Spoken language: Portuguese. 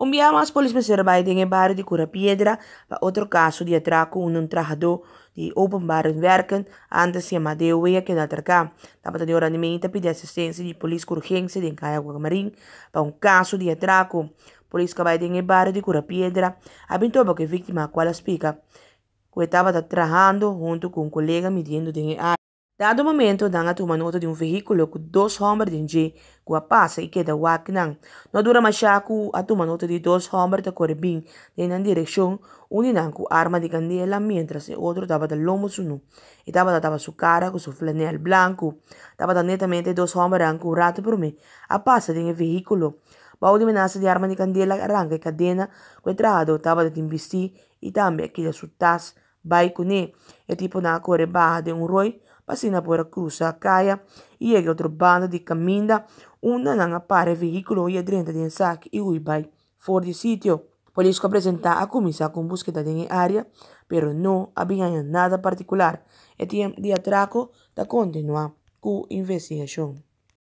Umbiamo as polícias Mercedes em bairro de cura-piedra para outro caso de atraco um trajador de open em werken antes de Amadeu ia que atracar. Tava de oranimenta pedir assistência de polícia com urgência de Caia para um caso de atraco. Polícia que vai em bairro de Curapiedra abentou que vítima a qual explica que estava trabalhando junto com um colega medindo de área. Dado momento, dan a toma nota de un vehículo con dos hombres de Guapasa e que da Waknang. No dura que a toma nota de dos hombres de Corbin, una dirección, uninan con arma de candela, mientras el otro daba de lomo su nu. Y estaba de su cara con su flanel blanco, Estaba de netamente dos homens com rato por mí. A passa de un vehículo, bajo de amenaza de arma de candela, arranca e cadena, que trajo, de investir y también aqui su taz, su tas, con E tipo na de un roi, pasina por cruza a calle e llega é outro bando de caminda, onde não aparece veículo e y adrenta de ensaque e huye by for de sítio Polícia apresenta a comissão com busca de área, pero não havia nada particular. E tempo de atraco da continuar com a investigação.